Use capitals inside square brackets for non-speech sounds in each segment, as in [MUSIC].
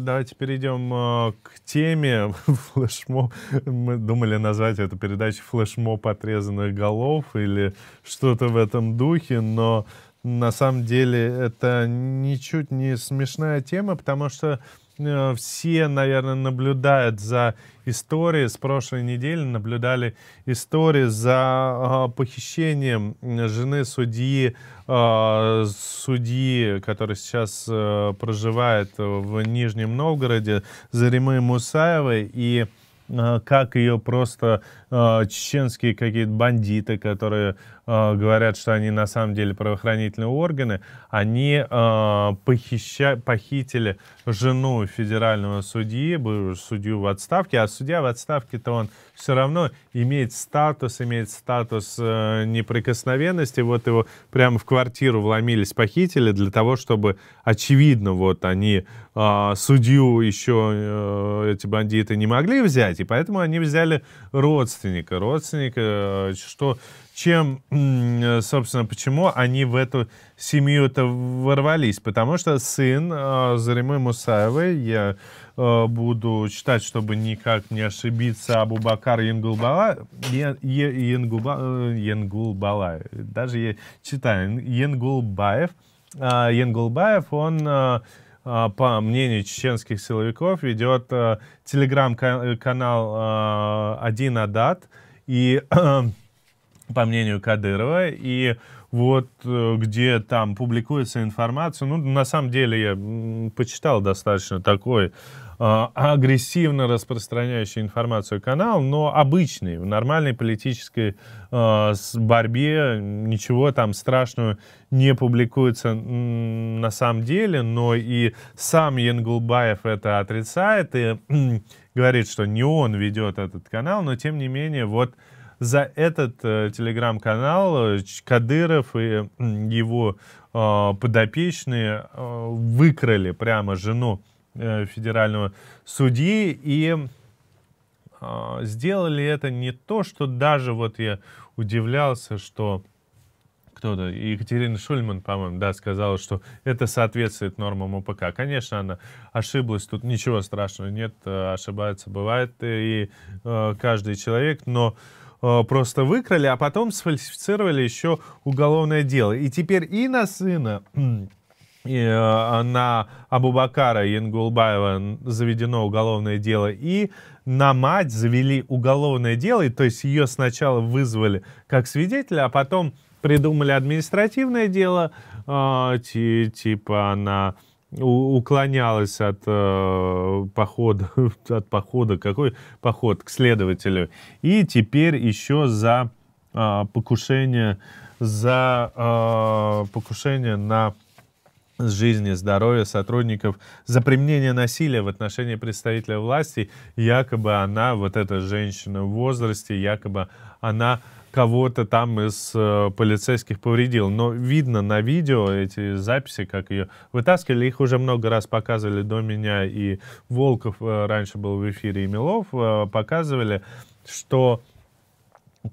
Давайте перейдем э, к теме [LAUGHS] флешмоб. Мы думали назвать эту передачу «Флешмоб отрезанных голов» или что-то в этом духе, но на самом деле это ничуть не смешная тема, потому что Э, все, наверное, наблюдают за историей. С прошлой недели наблюдали истории за а, похищением жены судьи, а, судьи, который сейчас э, проживает в Нижнем Новгороде, Заримы Мусаевой. И э, как ее просто чеченские какие-то бандиты, которые Э, говорят, что они на самом деле правоохранительные органы, они э, похища, похитили жену федерального судьи, судью в отставке, а судья в отставке-то он все равно имеет статус, имеет статус э, неприкосновенности, вот его прямо в квартиру вломились, похитили для того, чтобы, очевидно, вот они судью еще эти бандиты не могли взять, и поэтому они взяли родственника, родственника, что чем, э, собственно, почему они в эту семью-то ворвались. Потому что сын э, Заримы Мусаевой, я э, буду читать, чтобы никак не ошибиться, Абубакар Янгулбала, я, э, Янгулбала, даже я читаю, Янгулбаев, а, Янгулбаев, он... по мнению чеченских силовиков, ведет э, телеграм-канал э, «Один Адат», и [CLEARS THROAT] по мнению Кадырова, и вот э, где там публикуется информация, ну, на самом деле я почитал достаточно такой а, агрессивно распространяющий информацию канал, но обычный, в нормальной политической э, борьбе ничего там страшного не публикуется на самом деле, но и сам Янгулбаев это отрицает и говорит, что не он ведет этот канал, но тем не менее вот за этот э, телеграм-канал э, Кадыров и его э, подопечные э, выкрали прямо жену э, федерального судьи и э, сделали это не то, что даже вот я удивлялся, что кто-то, Екатерина Шульман, по-моему, да, сказала, что это соответствует нормам УПК. Конечно, она ошиблась, тут ничего страшного нет, э, ошибается, бывает, э, и э, каждый человек, но э, Э, просто выкрали, а потом сфальсифицировали еще уголовное дело. И теперь и на сына [CLEARS THROAT] и, э, на Абубакара Янгулбаева заведено уголовное дело, и на мать завели уголовное дело, и, то есть ее сначала вызвали как свидетеля, а потом придумали административное дело, э, типа она уклонялась от э, похода, [LAUGHS] от похода, какой поход к следователю. И теперь еще за э, покушение, за э, покушение на жизни, здоровье сотрудников, за применение насилия в отношении представителя власти, якобы она, вот эта женщина в возрасте, якобы она кого-то там из э, полицейских повредил. Но видно на видео эти записи, как ее вытаскивали. Их уже много раз показывали до меня. И Волков э, раньше был в эфире, и Милов э, показывали, что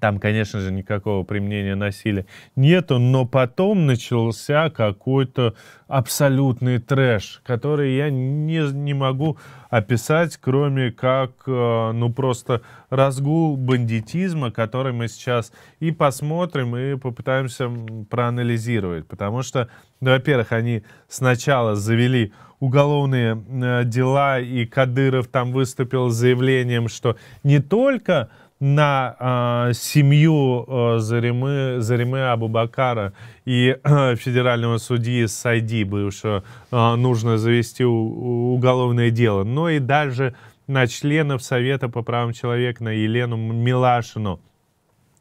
там, конечно же, никакого применения насилия нету, но потом начался какой-то абсолютный трэш, который я не, не могу описать, кроме как, э, ну, просто разгул бандитизма, который мы сейчас и посмотрим, и попытаемся проанализировать. Потому что, ну, во-первых, они сначала завели уголовные э, дела, и Кадыров там выступил с заявлением, что не только на э, семью э, Заримы, Заримы Абубакара и э, федерального судьи Сайди, бывшего, э, нужно завести у, уголовное дело, но и даже на членов Совета по правам человека, на Елену Милашину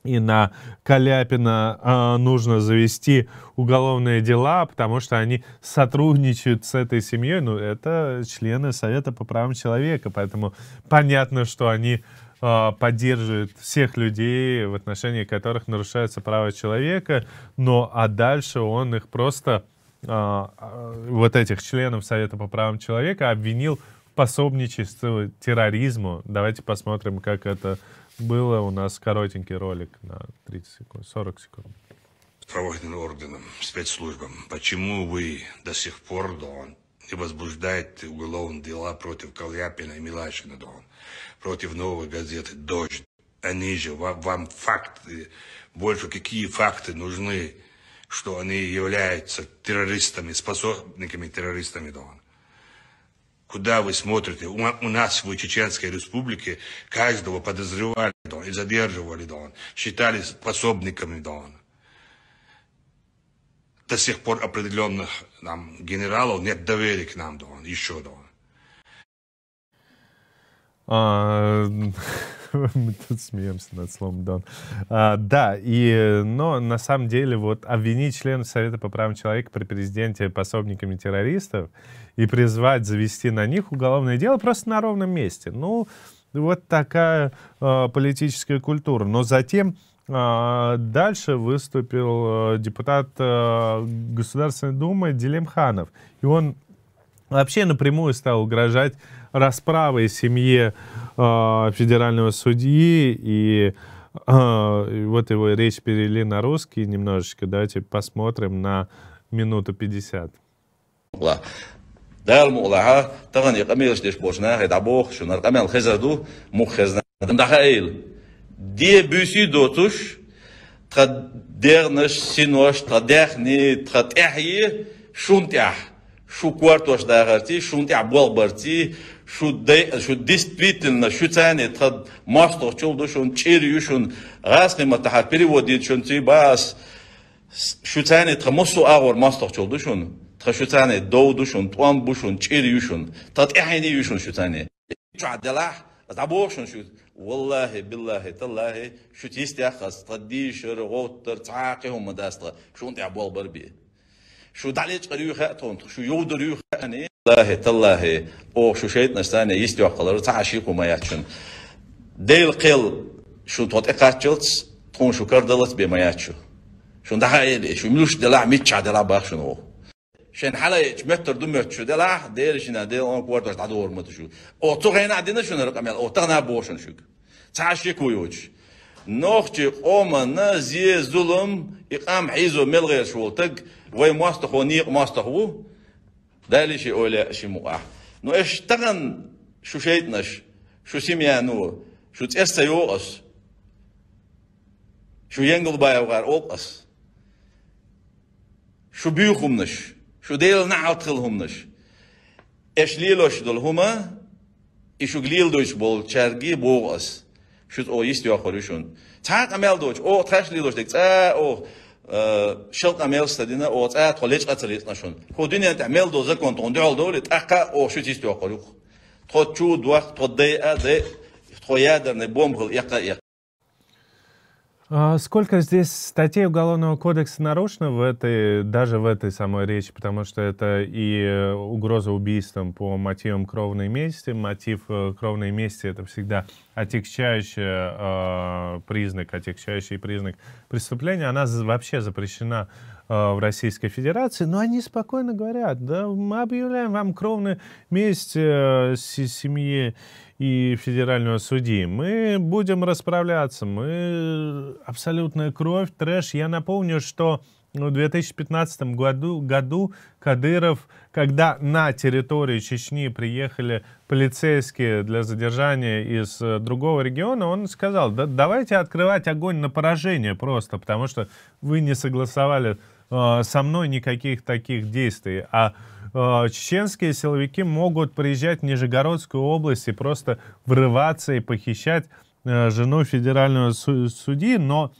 и на Каляпина э, нужно завести уголовные дела, потому что они сотрудничают с этой семьей. Ну, это члены Совета по правам человека, поэтому понятно, что они Э, поддерживает всех людей, в отношении которых нарушаются права человека, но а дальше он их просто э, э, вот этих членов Совета по правам человека обвинил в пособничестве терроризму. Давайте посмотрим, как это было. У нас коротенький ролик на 30 секунд, 40 секунд. Правоохранительным органам, спецслужбам, почему вы до сих пор, Дон, не возбуждает уголовные дела против Каляпина и Милашина, да против новой газеты «Дождь». Они же, вам, вам факты, больше какие факты нужны, что они являются террористами, способниками террористами, Дон. Куда вы смотрите? У, у нас в Чеченской республике каждого подозревали, Дон, и задерживали, Дон, считали способниками, да он до сих пор определенных нам генералов нет доверия к нам, до он еще, да. А, [LAUGHS] мы тут смеемся над словом «дон». А, да, и, но на самом деле вот обвинить членов Совета по правам человека при президенте пособниками террористов и призвать завести на них уголовное дело просто на ровном месте. Ну, вот такая э, политическая культура. Но затем а, дальше выступил э, депутат э, Государственной Думы Делимханов. И он вообще напрямую стал угрожать расправой семье э, федерального судьи и вот его речь перевели на русский немножечко. Давайте посмотрим на минуту 50. دار مقلعة تغني قميش ديش بوشنا هيد عبوخ شنر قمي الخزردو مخزنا دم Дебюсі дотуш, традернаш синош, традерни, традерхи, Шу квартош бол барти, шу действительно, шу цәне, трад мастор чолду шун, черю шун, ғасны матаха переводит шун, ти бас, шу мосу шу доуду туан шу والله بالله تالله شو تيستيخص تديش رغوتر تعاقهم مداستا شو انت عبوال بربي شو دعليج قريو خاتون شو يودر يو خاني الله تالله او شو شيت نستاني يستيقلر تعشيق ما ياتشن ديل قيل شو توت اقاتشلتس تون شو كردلت بما ياتشو شو دعايل إيه؟ شو ملوش دلع ميتشا دلع باخشن هو شن حالا متر دو متر شده لح دیرش نه دیر ان مدت شد ما تشود او تغينا عندنا شنو رقم او تغنا بوشن شوك تعشي كويوج نوختي قوم نازي زلم اقام عيزو مل غير وی ماست خونی ماست خو دلیش اولی شی شي مقع نو اش تگن شو شد نش شو سیمیانو شو تستیو اس شو ینگل بايا وغار اوقس شو نش שודיל נעל תחיל הומנש. אש לילו שדול הומה, אישו גליל דויש בול צ'רגי בור אס. שוט או יסטיו אחורי שון. צעק המל דויש, או תחש לילו שדק, צעק או שלט המל סטדינה, או צעק תולצ' עצר יתנה שון. חודיני את המל דו זה קונטרון דויל דויל, תחקה או שוט יסטיו אחורי. תחות שוט דויח, תחות די אה די, תחויה דר נבום גל יקה יקה. А сколько здесь статей Уголовного кодекса нарушено в этой, даже в этой самой речи, потому что это и э, угроза убийством по мотивам кровной мести. Мотив э, кровной мести — это всегда отягчающий э, а, признак, отягчающий признак преступления. Она вообще запрещена а, в Российской Федерации, но они спокойно говорят, да, мы объявляем вам кровную месть э, семьи и федерального судьи. Мы будем расправляться. Мы абсолютная кровь, трэш. Я напомню, что ну, в 2015 году, году Кадыров, когда на территории Чечни приехали полицейские для задержания из э, другого региона, он сказал, да, давайте открывать огонь на поражение просто, потому что вы не согласовали э, со мной никаких таких действий. А Э, чеченские силовики могут приезжать в Нижегородскую область и просто врываться и похищать э, жену федерального судьи, но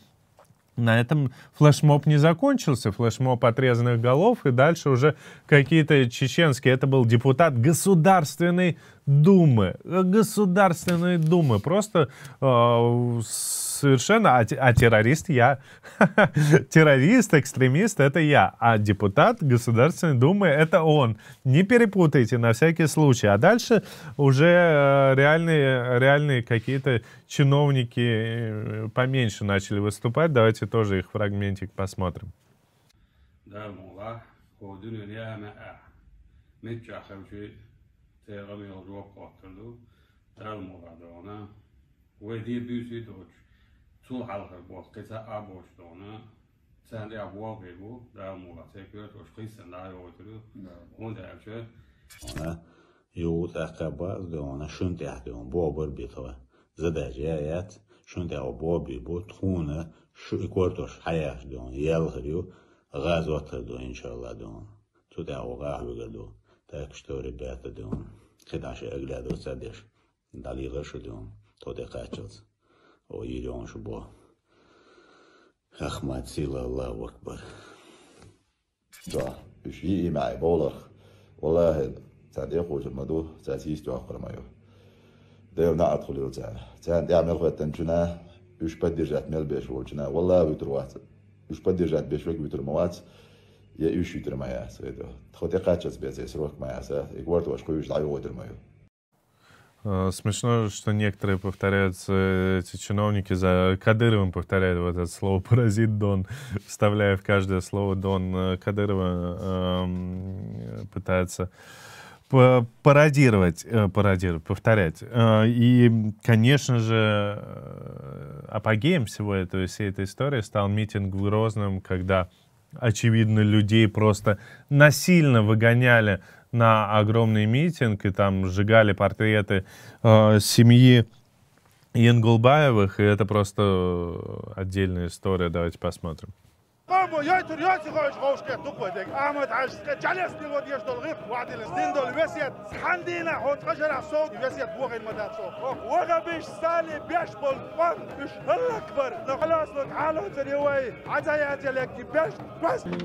на этом флешмоб не закончился, флешмоб отрезанных голов, и дальше уже какие-то чеченские, это был депутат Государственной Думы, э, Государственной Думы, просто э, с совершенно, а, а террорист я. [LAUGHS] террорист, экстремист — это я, а депутат Государственной Думы — это он. Не перепутайте на всякий случай. А дальше уже э, реальные, реальные какие-то чиновники э, поменьше начали выступать. Давайте тоже их фрагментик посмотрим. Tağıl Ve diye büyüsü doğuş. Zum algebot kita abos dona sen de abu bu da muga tekrar toş kıysan da yoğuturu. Onda yapşı. Ona yoğut akaba dona şun tehdon bu abur bitova. Zadaje hayat şun de abu bi bu tuna şu ikortoş hayat don yelhriu gaz oturdu inşallah don. Tu da oğa hügedu. Так что, ребята, думаю, когда же я гляду, садишь, дали лошадь, то декачился. ойрен шубо. Ахмад сила Аллаху акбар. Dua, üsvi ime ei poolak. Wallahi, saan tehu sen madu, saan siis tuha kurma ju. Dev naat kuli ju saan. Saan teha meil kuetan tšuna, üs padirjat meil bees vuol tšuna. Wallahi vitru vaat. Üs padirjat bees vek vitru maat. Ja üs vitru maja. Tchote katsas bees, es rohk maja. Iguartu asku üs laju Э, смешно, что некоторые повторяются, э, эти чиновники за Кадыровым повторяют вот это слово «паразит Дон», вставляя в каждое слово «Дон» э, Кадырова эм, э, пытается пародировать, пародировать, повторять. И, конечно же, апогеем всего этого, всей этой истории стал митинг в Грозном, когда, очевидно, людей просто насильно выгоняли на огромный митинг, и там сжигали портреты э, семьи Янгулбаевых, и это просто отдельная история. Давайте посмотрим.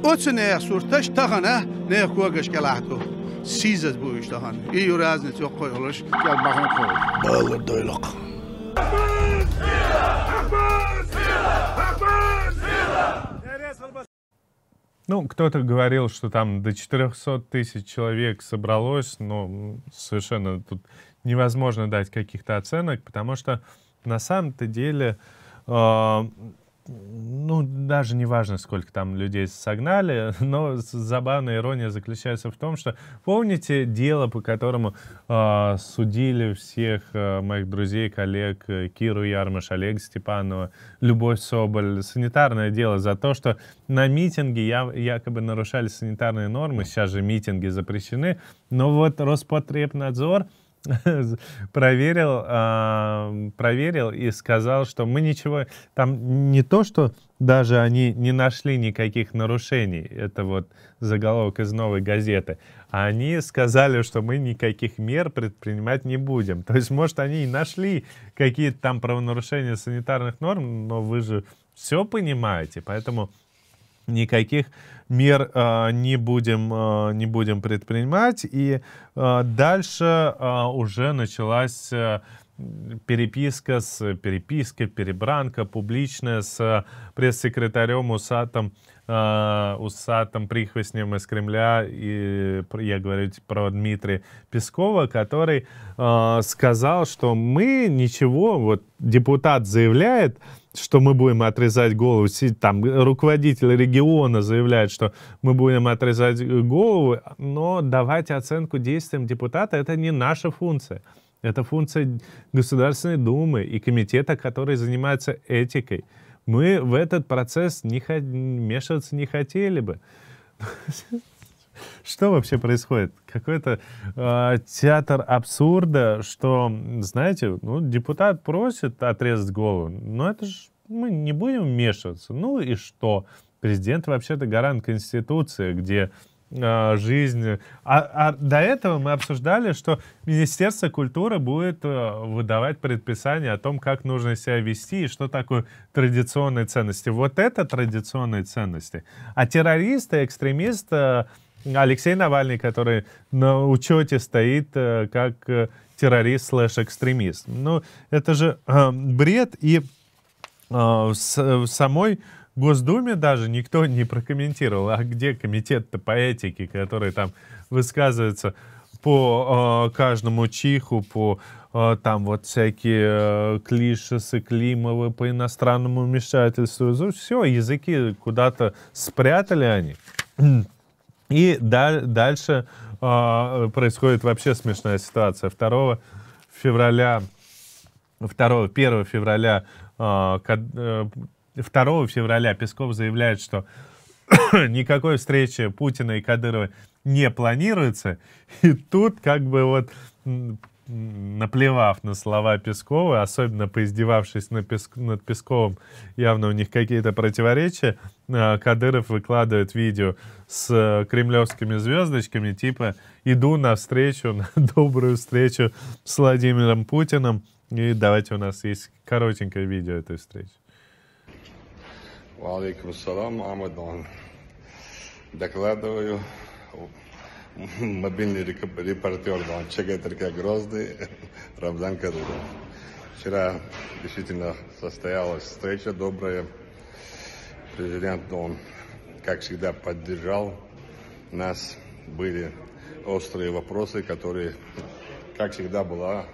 Очень сизад буиш даҳан ию разнец ё қоёлаш як бахан қоёл балар дойлоқ Ну, кто-то говорил, что там до 400 тысяч человек собралось, но совершенно тут невозможно дать каких-то оценок, потому что на самом-то деле э, ну, даже не важно, сколько там людей согнали, [LAUGHS] но забавная ирония заключается в том, что помните дело, по которому э, судили всех э, моих друзей, коллег э, Киру Ярмаш, Олег Степанова, Любовь Соболь, санитарное дело за то, что на митинге я, якобы нарушали санитарные нормы, сейчас же митинги запрещены, но вот Роспотребнадзор проверил, а, проверил и сказал, что мы ничего, там не то, что даже они не нашли никаких нарушений, это вот заголовок из новой газеты, а они сказали, что мы никаких мер предпринимать не будем. То есть, может, они и нашли какие-то там правонарушения санитарных норм, но вы же все понимаете, поэтому никаких мер э, не, будем, э, не будем предпринимать. И э, дальше э, уже началась... Э, переписка, с, переписка, перебранка публичная с э, пресс-секретарем Усатом, э, Усатом Прихвостнем из Кремля, и я говорю типа, про Дмитрия Пескова, который э, сказал, что мы ничего, вот депутат заявляет, что мы будем отрезать голову. Там руководитель региона заявляет, что мы будем отрезать э, головы, но давать оценку действиям депутата — это не наша функция. Это функция Государственной Думы и комитета, который занимается этикой. Мы в этот процесс не мешаться не хотели бы. [LAUGHS] Что вообще происходит? Какой-то э, театр абсурда, что, знаете, ну, депутат просит отрезать голову, но это же мы не будем вмешиваться. Ну и что? Президент вообще-то гарант Конституции, где а, жизнь. А, а до этого мы обсуждали, что Министерство культуры будет а, выдавать предписание о том, как нужно себя вести и что такое традиционные ценности. Вот это традиционные ценности. А террористы, экстремисты Алексей Навальный, который на учете стоит э, как э, террорист слэш экстремист. Ну, это же э, бред, и э, с, в самой Госдуме даже никто не прокомментировал, а где комитет-то по этике, который там высказывается по э, каждому чиху, по э, там вот всякие э, клишесы, климовы, по иностранному вмешательству. Все, языки куда-то спрятали они. И даль, дальше э, происходит вообще смешная ситуация. 2 февраля, 2, 1 февраля, а, э, 2 февраля Песков заявляет, что [COUGHS] никакой встречи Путина и Кадырова не планируется. И тут как бы вот наплевав на слова Пескова, особенно поиздевавшись на Песк... над Песковым, явно у них какие-то противоречия, э, Кадыров выкладывает видео с э, кремлевскими звездочками, типа «Иду на встречу, [LAUGHS] на добрую встречу с Владимиром Путиным». И давайте у нас есть коротенькое видео этой встречи. Алейкум салам, Амадан. Докладываю [LAUGHS] мобильный репортер Молчага ТРК Грозный [LAUGHS] Рамзан Кадыров. Вчера действительно состоялась встреча добрая. Президент, он, как всегда, поддержал нас. Были острые вопросы, которые, как всегда, была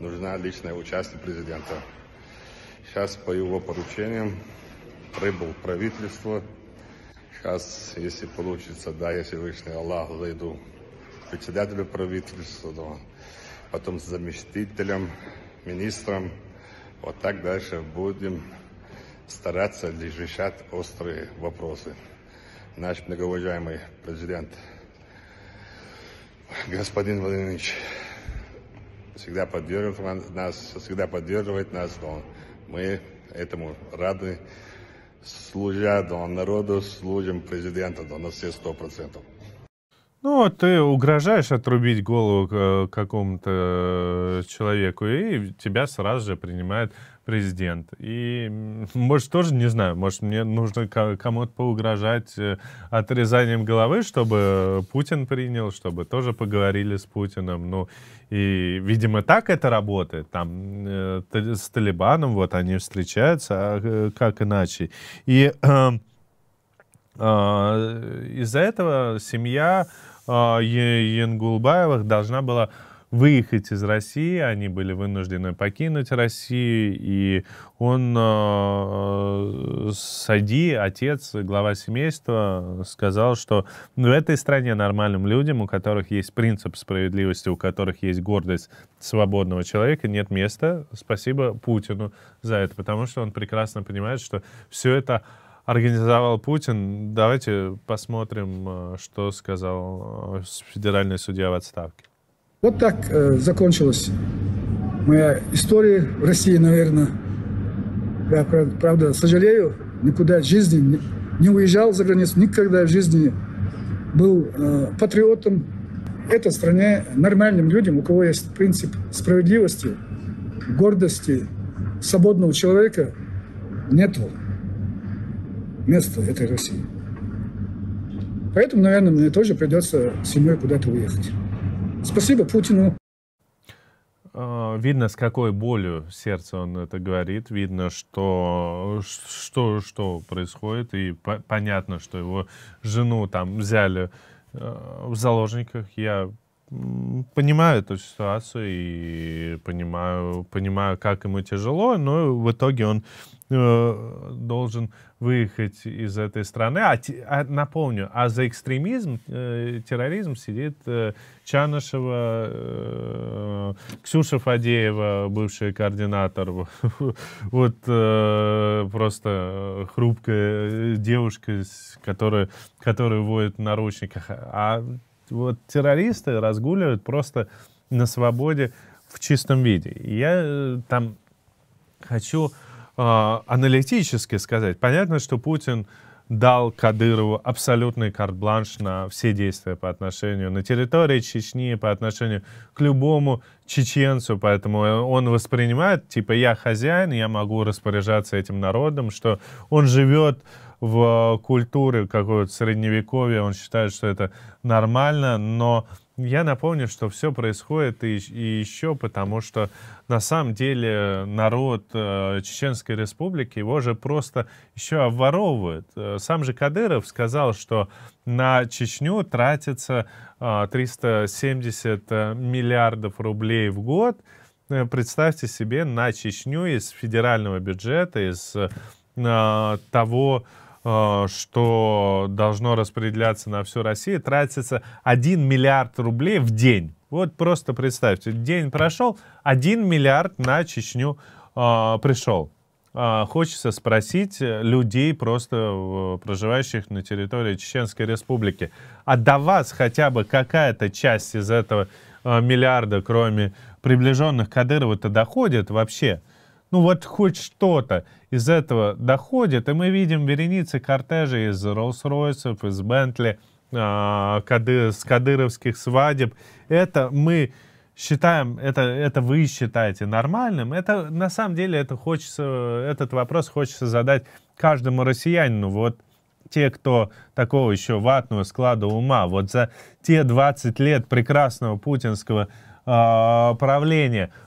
нужна личное участие президента. Сейчас по его поручениям прибыл правительство. Сейчас, если получится, да, если вышли Аллах, зайду председателю правительства, потом заместителям, министрам. Вот так дальше будем стараться решать острые вопросы. Наш многоуважаемый президент, господин Владимирович, всегда поддерживает нас, всегда поддерживает нас, но мы этому рады, служа да, народу, служим президенту да, на все сто процентов. Ну, а ты угрожаешь отрубить голову э, какому-то э, человеку, и тебя сразу же принимает президент. И, может, тоже, не знаю, может, мне нужно кому-то поугрожать э, отрезанием головы, чтобы Путин принял, чтобы тоже поговорили с Путиным. Ну, и, видимо, так это работает. Там с Талибаном вот они встречаются, а как иначе? И [CLEARS THROAT] а, из-за этого семья Янгулбаевых а, должна была выехать из России, они были вынуждены покинуть Россию, и он, а, Сади, отец, глава семейства, сказал, что в этой стране нормальным людям, у которых есть принцип справедливости, у которых есть гордость свободного человека, нет места. Спасибо Путину за это, потому что он прекрасно понимает, что все это организовал Путин. Давайте посмотрим, э, что сказал э, федеральный судья в отставке. Вот так э, закончилась моя история в России, наверное. Я, правда, сожалею, никуда в жизни не, уезжал за границу, никогда в жизни был э, патриотом этой стране, нормальным людям, у кого есть принцип справедливости, гордости, свободного человека, нету место этой России. Поэтому, наверное, мне тоже придется с семьей куда-то уехать. Спасибо Путину. А, видно, с какой болью сердца он это говорит. Видно, что, что, что происходит. И по понятно, что его жену там взяли э, в заложниках. Я понимаю эту ситуацию и понимаю, понимаю, как ему тяжело, но в итоге он э, должен выехать из этой страны. А, а напомню, а за экстремизм, э, терроризм сидит э, Чанышева, э, Ксюша Фадеева, бывший координатор. [LAUGHS] Вот э, просто хрупкая э, девушка, которая, которая воет в наручниках. А вот террористы разгуливают просто на свободе в чистом виде. Я э, там хочу Э, аналитически сказать, понятно, что Путин дал Кадырову абсолютный карт-бланш на все действия по отношению на территории Чечни, по отношению к любому чеченцу, поэтому э, он воспринимает, типа, я хозяин, я могу распоряжаться этим народом, что он живет в культуре какого то средневековья, он считает, что это нормально, но я напомню, что все происходит и, и еще потому, что на самом деле народ э, Чеченской Республики его же просто еще обворовывают. Э, сам же Кадыров сказал, что на Чечню тратится э, 370 э, миллиардов рублей в год. Э, представьте себе на Чечню из федерального бюджета, из э, того Э, что должно распределяться на всю Россию, тратится 1 миллиард рублей в день. Вот просто представьте, день прошел, 1 миллиард на Чечню э, пришел. Э, хочется спросить людей, просто э, проживающих на территории Чеченской Республики, а до вас хотя бы какая-то часть из этого э, миллиарда, кроме приближенных Кадырова-то доходит вообще? ну вот хоть что-то из этого доходит, и мы видим вереницы кортежей из Роллс-Ройсов, из Бентли, а, с кадыровских свадеб. Это мы считаем, это, это вы считаете нормальным. Это на самом деле это хочется, этот вопрос хочется задать каждому россиянину. Вот те, кто такого еще ватного склада ума, вот за те 20 лет прекрасного путинского э, правления –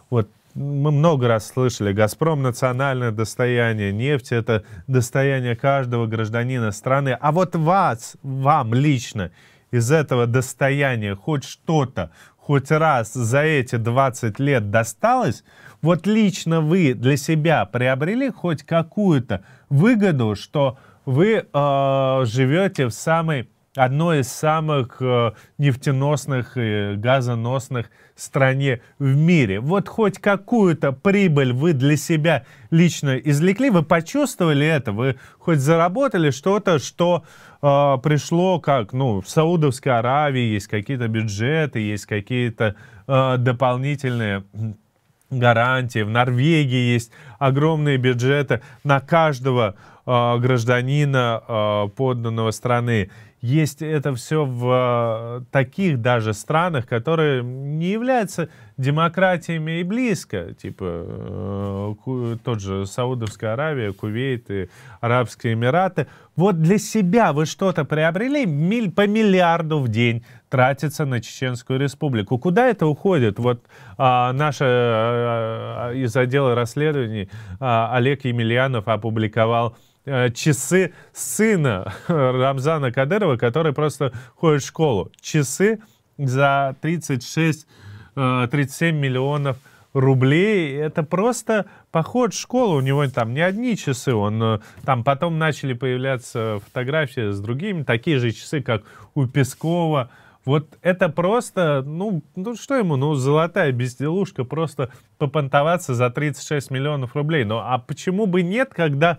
мы много раз слышали, «Газпром» — национальное достояние, нефть — это достояние каждого гражданина страны. А вот вас, вам лично из этого достояния хоть что-то, хоть раз за эти 20 лет досталось, вот лично вы для себя приобрели хоть какую-то выгоду, что вы э, живете в самой одно из самых э, нефтеносных и газоносных стране в мире. Вот хоть какую-то прибыль вы для себя лично извлекли, вы почувствовали это, вы хоть заработали что-то, что э, пришло как, ну, в Саудовской Аравии есть какие-то бюджеты, есть какие-то э, дополнительные гарантии. В Норвегии есть огромные бюджеты на каждого э, гражданина э, подданного страны есть это все в э, таких даже странах, которые не являются демократиями и близко, типа э, тот же Саудовская Аравия, Кувейт и Арабские Эмираты. Вот для себя вы что-то приобрели, миль, по миллиарду в день тратится на Чеченскую Республику. Куда это уходит? Вот а, э, а, из отдела расследований а, Олег Емельянов опубликовал Э, часы сына [LAUGHS] Рамзана Кадырова, который просто ходит в школу. Часы за 36-37 э, миллионов рублей. Это просто поход в школу. У него там не одни часы. Он, э, там потом начали появляться фотографии с другими, такие же часы, как у Пескова. Вот это просто, ну, ну что ему, ну, золотая безделушка, просто попонтоваться за 36 миллионов рублей. Ну, а почему бы нет, когда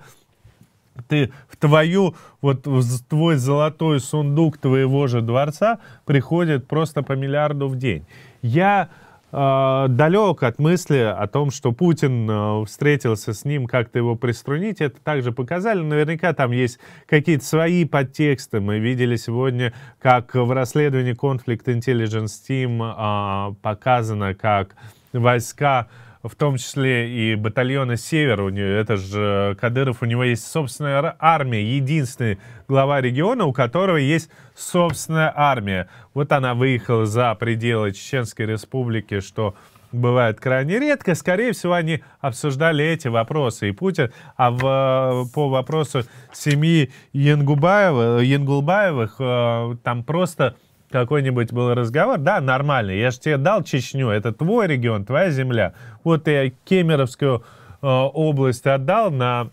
ты в твою, вот в твой золотой сундук твоего же дворца приходит просто по миллиарду в день. Я э, далек от мысли о том, что Путин э, встретился с ним, как-то его приструнить. Это также показали. Наверняка там есть какие-то свои подтексты. Мы видели сегодня, как в расследовании конфликт Intelligence Team э, показано, как войска в том числе и батальона «Север», у него, это же Кадыров, у него есть собственная армия, единственный глава региона, у которого есть собственная армия. Вот она выехала за пределы Чеченской республики, что бывает крайне редко. Скорее всего, они обсуждали эти вопросы. И Путин, а в, по вопросу семьи Янгубаева, Янгулбаевых, э, там просто какой-нибудь был разговор, да, нормально, я же тебе дал Чечню, это твой регион, твоя земля. Вот я Кемеровскую э, область отдал на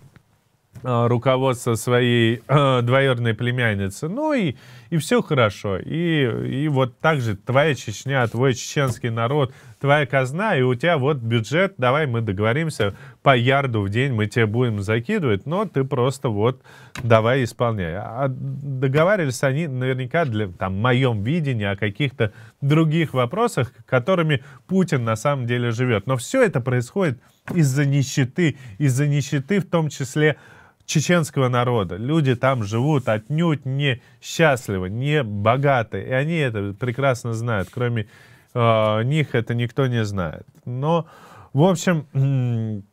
Э, руководство своей э, двоюродной племянницы. Ну и, и все хорошо. И, и вот так же твоя Чечня, твой чеченский народ, твоя казна, и у тебя вот бюджет, давай мы договоримся, по ярду в день мы тебе будем закидывать, но ты просто вот давай исполняй. А, а договаривались они наверняка для, там, в моем видении о каких-то других вопросах, которыми Путин на самом деле живет. Но все это происходит из-за нищеты, из-за нищеты в том числе чеченского народа. Люди там живут отнюдь не счастливо, не богаты. И они это прекрасно знают. Кроме э, них это никто не знает. Но, в общем,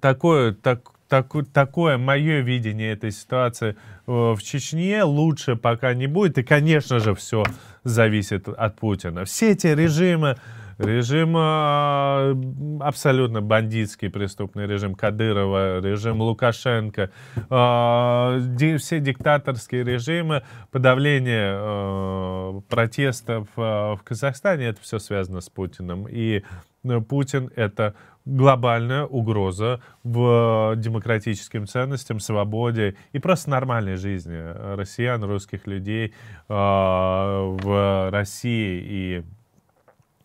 такое, так, так, такое мое видение этой ситуации э, в Чечне. Лучше пока не будет. И, конечно же, все зависит от Путина. Все эти режимы Режим а, абсолютно бандитский преступный режим Кадырова, режим Лукашенко, а, все диктаторские режимы, подавление а, протестов в Казахстане, это все связано с Путиным. И э, Путин — это глобальная угроза в демократическим ценностям, свободе и просто нормальной жизни россиян, русских людей в России и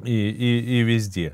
и, и, и везде.